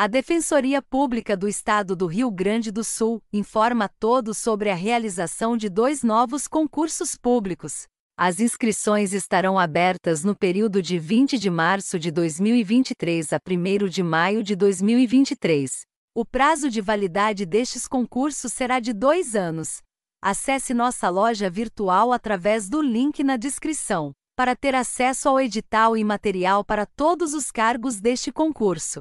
A Defensoria Pública do Estado do Rio Grande do Sul informa a todos sobre a realização de dois novos concursos públicos. As inscrições estarão abertas no período de 20 de março de 2023 a 1 de maio de 2023. O prazo de validade destes concursos será de dois anos. Acesse nossa loja virtual através do link na descrição para ter acesso ao edital e material para todos os cargos deste concurso.